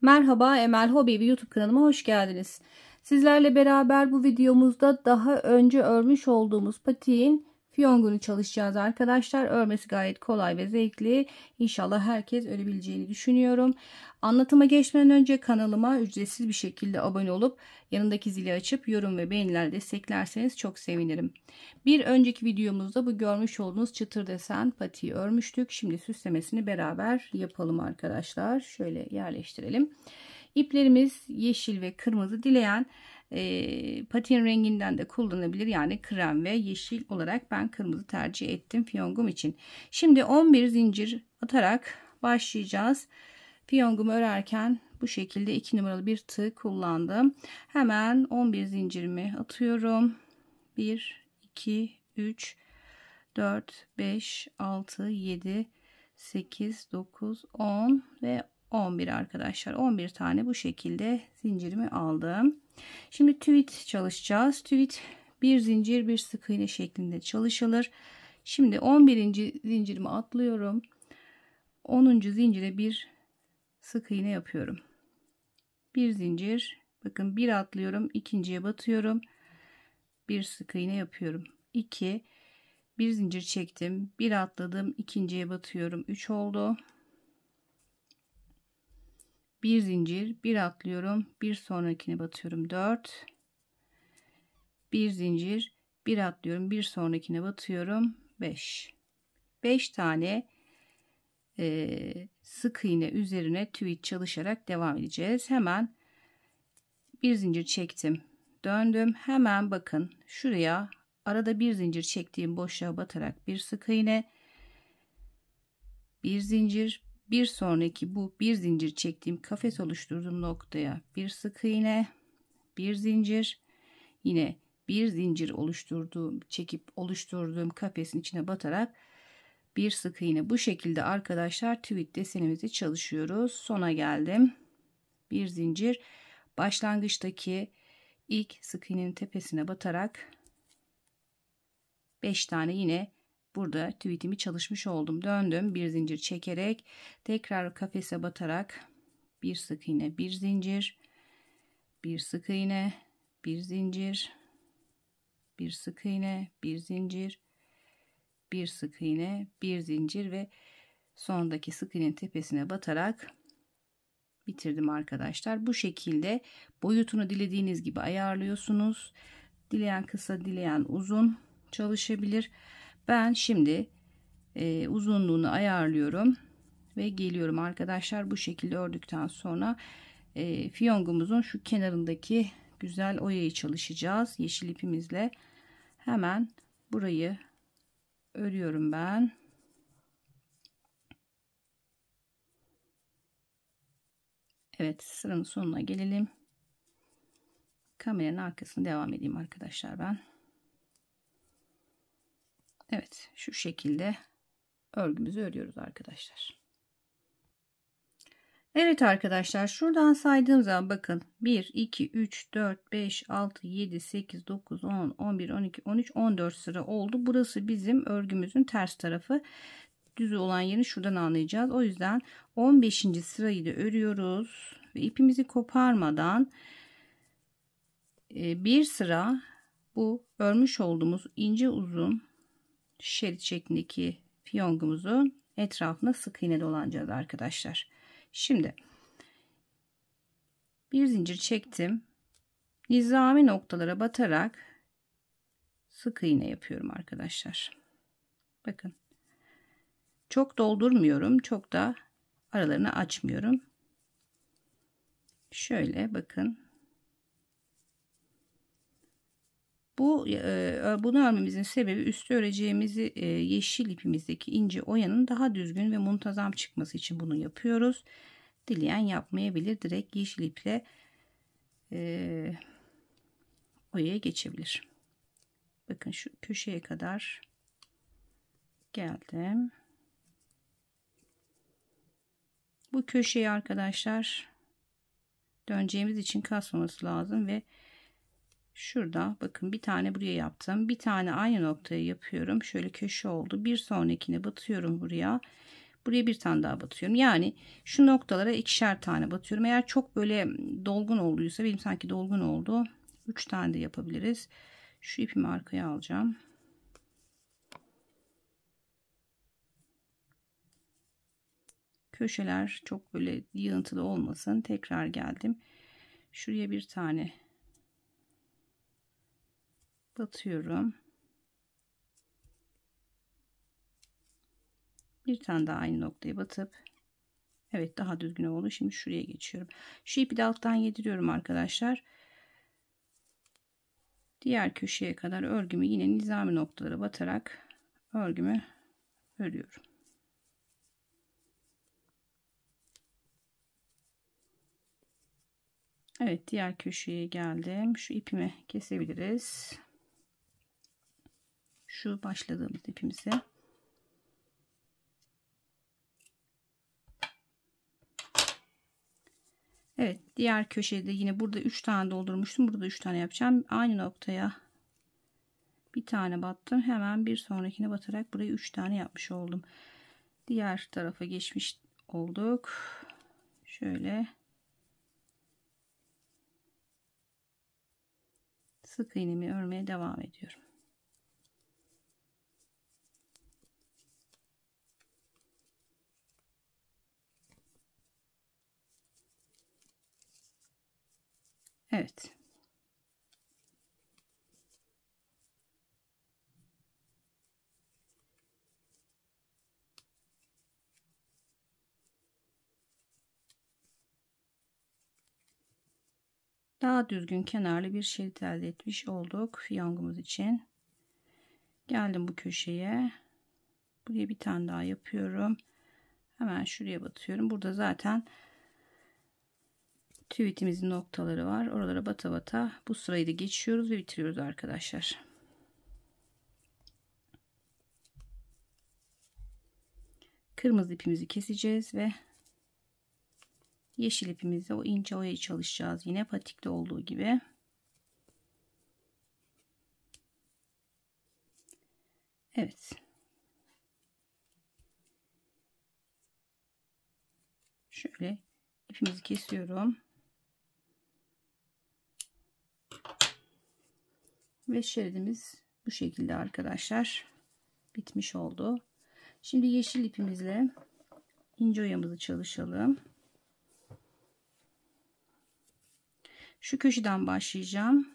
Merhaba Emel Hobi YouTube kanalıma hoş geldiniz. Sizlerle beraber bu videomuzda daha önce örmüş olduğumuz patiğin Fiyongunu çalışacağız arkadaşlar. Örmesi gayet kolay ve zevkli. İnşallah herkes örebileceğini düşünüyorum. Anlatıma geçmeden önce kanalıma ücretsiz bir şekilde abone olup yanındaki zili açıp yorum ve beğeniler desteklerseniz çok sevinirim. Bir önceki videomuzda bu görmüş olduğunuz çıtır desen patiği örmüştük. Şimdi süslemesini beraber yapalım arkadaşlar. Şöyle yerleştirelim. İplerimiz yeşil ve kırmızı dileyen e, patin renginden de kullanabilir. Yani krem ve yeşil olarak ben kırmızı tercih ettim fiyongum için. Şimdi 11 zincir atarak başlayacağız. Fiyongumu örerken bu şekilde 2 numaralı bir tığ kullandım. Hemen 11 zincirimi atıyorum. 1, 2, 3, 4, 5, 6, 7, 8, 9, 10 ve 11 arkadaşlar. 11 tane bu şekilde zincirimi aldım. Şimdi tweet çalışacağız. Tweet bir zincir bir sık iğne şeklinde çalışılır. Şimdi 11. zincirimi atlıyorum. 10. zincire bir sık iğne yapıyorum. Bir zincir bakın bir atlıyorum ikinciye batıyorum. Bir sık iğne yapıyorum. 2 bir zincir çektim bir atladım ikinciye batıyorum 3 oldu bir zincir bir atlıyorum bir sonrakine batıyorum 4 bir zincir bir atlıyorum bir sonrakine batıyorum 5 5 tane e, sık iğne üzerine tüy çalışarak devam edeceğiz hemen bir zincir çektim döndüm hemen bakın şuraya arada bir zincir çektiğim boşluğa batarak bir sık iğne bir zincir bir sonraki bu bir zincir çektiğim kafes oluşturduğum noktaya bir sık iğne bir zincir yine bir zincir oluşturduğum çekip oluşturduğum kafesin içine batarak bir sık iğne bu şekilde arkadaşlar tweet desenimizi çalışıyoruz sona geldim bir zincir başlangıçtaki ilk sık iğnenin tepesine batarak 5 tane yine Burada tweetimi çalışmış oldum. Döndüm bir zincir çekerek tekrar kafese batarak bir sık iğne bir zincir bir sık iğne bir zincir bir sık iğne bir zincir bir sık iğne bir zincir ve sondaki sık iğnenin tepesine batarak bitirdim arkadaşlar. Bu şekilde boyutunu dilediğiniz gibi ayarlıyorsunuz. Dileyen kısa dileyen uzun çalışabilir. Ben şimdi e, uzunluğunu ayarlıyorum ve geliyorum arkadaşlar bu şekilde ördükten sonra e, fiyongumuzun şu kenarındaki güzel oyayı çalışacağız yeşil ipimizle hemen burayı örüyorum ben Evet sıranın sonuna gelelim kameranın arkasını devam edeyim arkadaşlar ben Evet şu şekilde örgümüzü örüyoruz arkadaşlar. Evet arkadaşlar şuradan saydığım zaman bakın 1 2 3 4 5 6 7 8 9 10 11 12 13 14 sıra oldu. Burası bizim örgümüzün ters tarafı. Düz olan yerini şuradan anlayacağız. O yüzden 15. sırayı da örüyoruz ve ipimizi koparmadan e, bir sıra bu örmüş olduğumuz ince uzun şerit şeklindeki piyongumuzu etrafına sık iğne dolanacağız arkadaşlar. Şimdi bir zincir çektim. Nizami noktalara batarak sık iğne yapıyorum arkadaşlar. Bakın. Çok doldurmuyorum. Çok da aralarını açmıyorum. Şöyle bakın. Bu e, e bunu örmemizin sebebi üstü öreceğimizi e, yeşil ipimizdeki ince oyanın daha düzgün ve muntazam çıkması için bunu yapıyoruz. Dileyen yapmayabilir. Direkt yeşil iple e, oyaya geçebilir. Bakın şu köşeye kadar geldim. Bu köşeyi arkadaşlar döneceğimiz için kasmaması lazım ve şurada bakın bir tane buraya yaptım bir tane aynı noktaya yapıyorum şöyle köşe oldu bir sonrakine batıyorum buraya buraya bir tane daha batıyorum yani şu noktalara ikişer tane batıyorum eğer çok böyle dolgun olduysa benim sanki dolgun oldu 3 tane de yapabiliriz şu ipimi arkaya alacağım köşeler çok böyle yığıntılı olmasın tekrar geldim şuraya bir tane atlatıyorum. Bir tane daha aynı noktaya batıp evet daha düzgün oldu. Şimdi şuraya geçiyorum. Şu ipi de alttan yediriyorum arkadaşlar. Diğer köşeye kadar örgümü yine nizami noktalara batarak örgümü örüyorum. Evet diğer köşeye geldim. Şu ipimi kesebiliriz şu başladığımız ipimizi Evet diğer köşede yine burada 3 tane doldurmuştum. Burada 3 tane yapacağım. Aynı noktaya bir tane battım. Hemen bir sonrakine batarak burayı 3 tane yapmış oldum. Diğer tarafa geçmiş olduk. Şöyle sık iğnemi örmeye devam ediyorum. Evet. Daha düzgün kenarlı bir şerit elde etmiş olduk fiyangımız için. Geldim bu köşeye. Buraya bir tane daha yapıyorum. Hemen şuraya batıyorum. Burada zaten tweetimizin noktaları var. Oralara bata bata bu sırayı da geçiyoruz ve bitiriyoruz arkadaşlar. Kırmızı ipimizi keseceğiz ve yeşil ipimizle o ince oyayı çalışacağız. Yine patikte olduğu gibi. Evet. Şöyle ipimizi kesiyorum. Ve şeridimiz bu şekilde arkadaşlar bitmiş oldu. Şimdi yeşil ipimizle ince oyamızı çalışalım. Şu köşeden başlayacağım.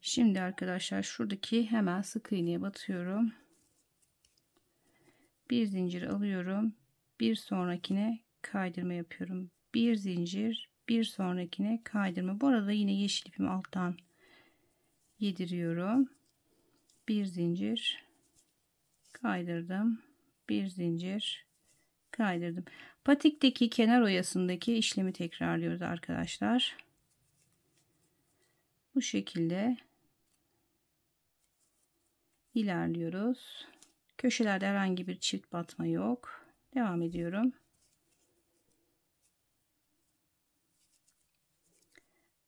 Şimdi arkadaşlar şuradaki hemen sık iğneye batıyorum. Bir zincir alıyorum. Bir sonrakine kaydırma yapıyorum. Bir zincir, bir sonrakine kaydırma. Bu arada yine yeşil ipimi alttan yediriyorum. Bir zincir kaydırdım. Bir zincir kaydırdım. Patikteki kenar oyasındaki işlemi tekrarlıyoruz arkadaşlar. Bu şekilde ilerliyoruz. Köşelerde herhangi bir çift batma yok. Devam ediyorum.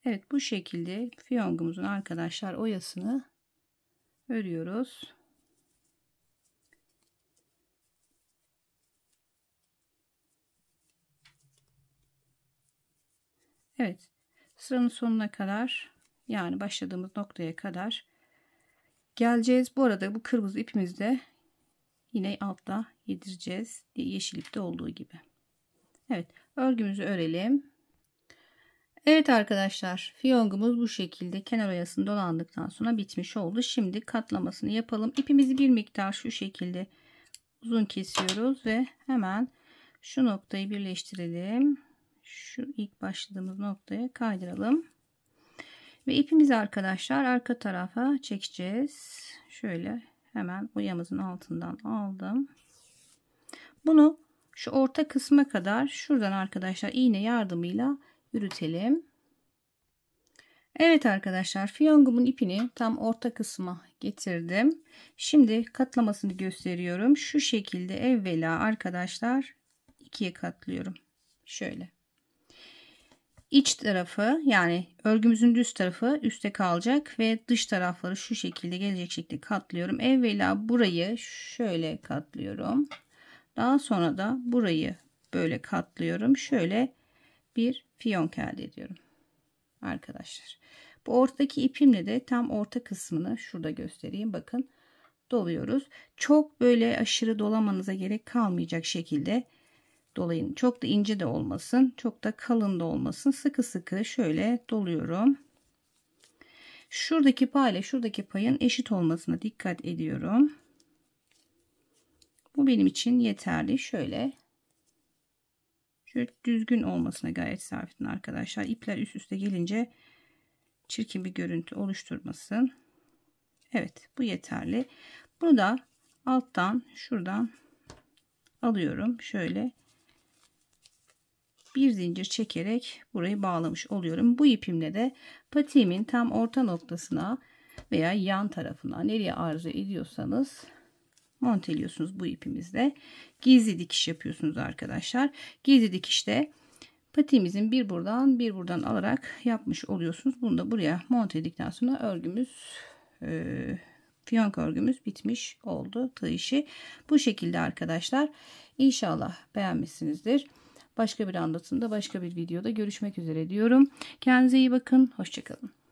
Evet bu şekilde fiyongumuzun arkadaşlar oyasını örüyoruz. Evet sıranın sonuna kadar yani başladığımız noktaya kadar geleceğiz. Bu arada bu kırmızı ipimizi de yine altta yedireceğiz yeşil ipte olduğu gibi. Evet örgümüzü örelim. Evet arkadaşlar fiyongumuz bu şekilde kenar oyasını dolandıktan sonra bitmiş oldu. Şimdi katlamasını yapalım. İpimizi bir miktar şu şekilde uzun kesiyoruz ve hemen şu noktayı birleştirelim. Şu ilk başladığımız noktaya kaydıralım. Ve ipimizi arkadaşlar arka tarafa çekeceğiz. Şöyle hemen oyamızın altından aldım. Bunu şu orta kısma kadar şuradan arkadaşlar iğne yardımıyla yürütelim. Evet arkadaşlar fiyangomun ipini tam orta kısma getirdim. Şimdi katlamasını gösteriyorum. Şu şekilde evvela arkadaşlar ikiye katlıyorum. Şöyle. İç tarafı yani örgümüzün düz tarafı üste kalacak ve dış tarafları şu şekilde gelecek şekilde katlıyorum. Evvela burayı şöyle katlıyorum. Daha sonra da burayı böyle katlıyorum. Şöyle bir fiyonk elde ediyorum. Arkadaşlar. Bu ortadaki ipimle de tam orta kısmını şurada göstereyim. Bakın doluyoruz. Çok böyle aşırı dolamanıza gerek kalmayacak şekilde dolayın. Çok da ince de olmasın. Çok da kalın da olmasın. Sıkı sıkı şöyle doluyorum. Şuradaki payla şuradaki payın eşit olmasına dikkat ediyorum. Bu benim için yeterli. Şöyle Şöyle düzgün olmasına gayet sabitin arkadaşlar. İpler üst üste gelince çirkin bir görüntü oluşturmasın. Evet bu yeterli. Bunu da alttan şuradan alıyorum. Şöyle bir zincir çekerek burayı bağlamış oluyorum. Bu ipimle de patiğimin tam orta noktasına veya yan tarafına nereye arzu ediyorsanız monteliyorsunuz bu ipimizle. Gizli dikiş yapıyorsunuz arkadaşlar. Gizli dikişte patiğimizin bir buradan bir buradan alarak yapmış oluyorsunuz. Bunu da buraya monteledikten sonra örgümüz e, fiyonk örgümüz bitmiş oldu. Tığ işi bu şekilde arkadaşlar. İnşallah beğenmişsinizdir. Başka bir anlatımda başka bir videoda görüşmek üzere diyorum. Kendinize iyi bakın. Hoşçakalın.